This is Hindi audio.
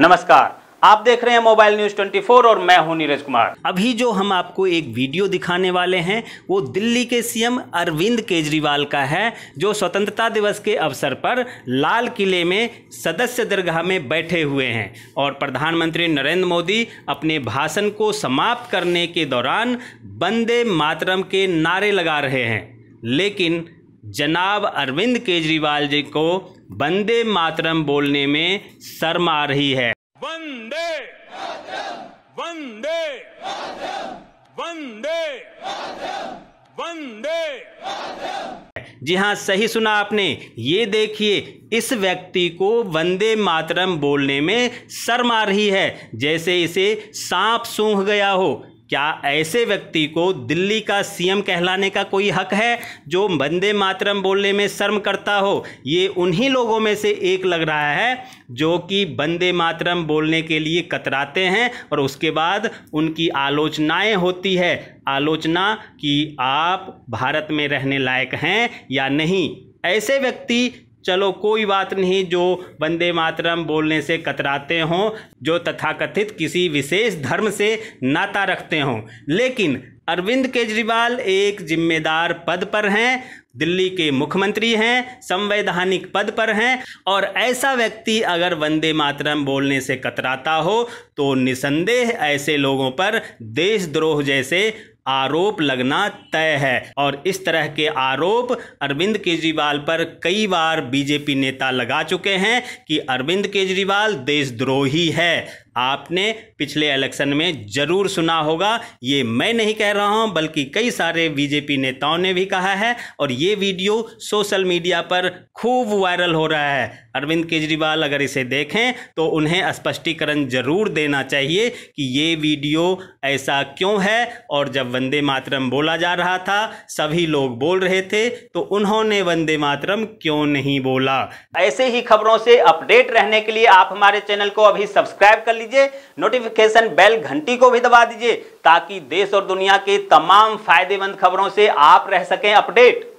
नमस्कार आप देख रहे हैं मोबाइल न्यूज 24 और मैं हूं नीरज कुमार अभी जो हम आपको एक वीडियो दिखाने वाले हैं वो दिल्ली के सीएम अरविंद केजरीवाल का है जो स्वतंत्रता दिवस के अवसर पर लाल किले में सदस्य दरगाह में बैठे हुए हैं और प्रधानमंत्री नरेंद्र मोदी अपने भाषण को समाप्त करने के दौरान बंदे मातरम के नारे लगा रहे हैं लेकिन जनाब अरविंद केजरीवाल जी को वंदे मातरम बोलने में शर्म आ रही है वंदे वंदे वंदे वंदे जी हाँ सही सुना आपने ये देखिए इस व्यक्ति को वंदे मातरम बोलने में शर्म आ रही है जैसे इसे सांप सूंघ गया हो क्या ऐसे व्यक्ति को दिल्ली का सीएम कहलाने का कोई हक है जो वंदे मातरम बोलने में शर्म करता हो ये उन्हीं लोगों में से एक लग रहा है जो कि वंदे मातरम बोलने के लिए कतराते हैं और उसके बाद उनकी आलोचनाएं होती है आलोचना कि आप भारत में रहने लायक हैं या नहीं ऐसे व्यक्ति चलो कोई बात नहीं जो वंदे मातरम बोलने से कतराते हों जो तथाकथित किसी विशेष धर्म से नाता रखते हों लेकिन अरविंद केजरीवाल एक जिम्मेदार पद पर हैं दिल्ली के मुख्यमंत्री हैं संवैधानिक पद पर हैं और ऐसा व्यक्ति अगर वंदे मातरम बोलने से कतराता हो तो निसंदेह ऐसे लोगों पर देशद्रोह जैसे आरोप लगना तय है और इस तरह के आरोप अरविंद केजरीवाल पर कई बार बीजेपी नेता लगा चुके हैं कि अरविंद केजरीवाल देशद्रोही है आपने पिछले इलेक्शन में जरूर सुना होगा ये मैं नहीं कह रहा हूं बल्कि कई सारे बीजेपी नेताओं ने भी कहा है और ये वीडियो सोशल मीडिया पर खूब वायरल हो रहा है अरविंद केजरीवाल अगर इसे देखें तो उन्हें स्पष्टीकरण जरूर देना चाहिए कि ये वीडियो ऐसा क्यों है और जब वंदे मातरम बोला जा रहा था सभी लोग बोल रहे थे तो उन्होंने वंदे मातरम क्यों नहीं बोला ऐसे ही खबरों से अपडेट रहने के लिए आप हमारे चैनल को अभी सब्सक्राइब कर लीजिए नोटिफिकेशन बेल घंटी को भी दबा दीजिए ताकि देश और दुनिया के तमाम फायदेमंद खबरों से आप रह सकें अपडेट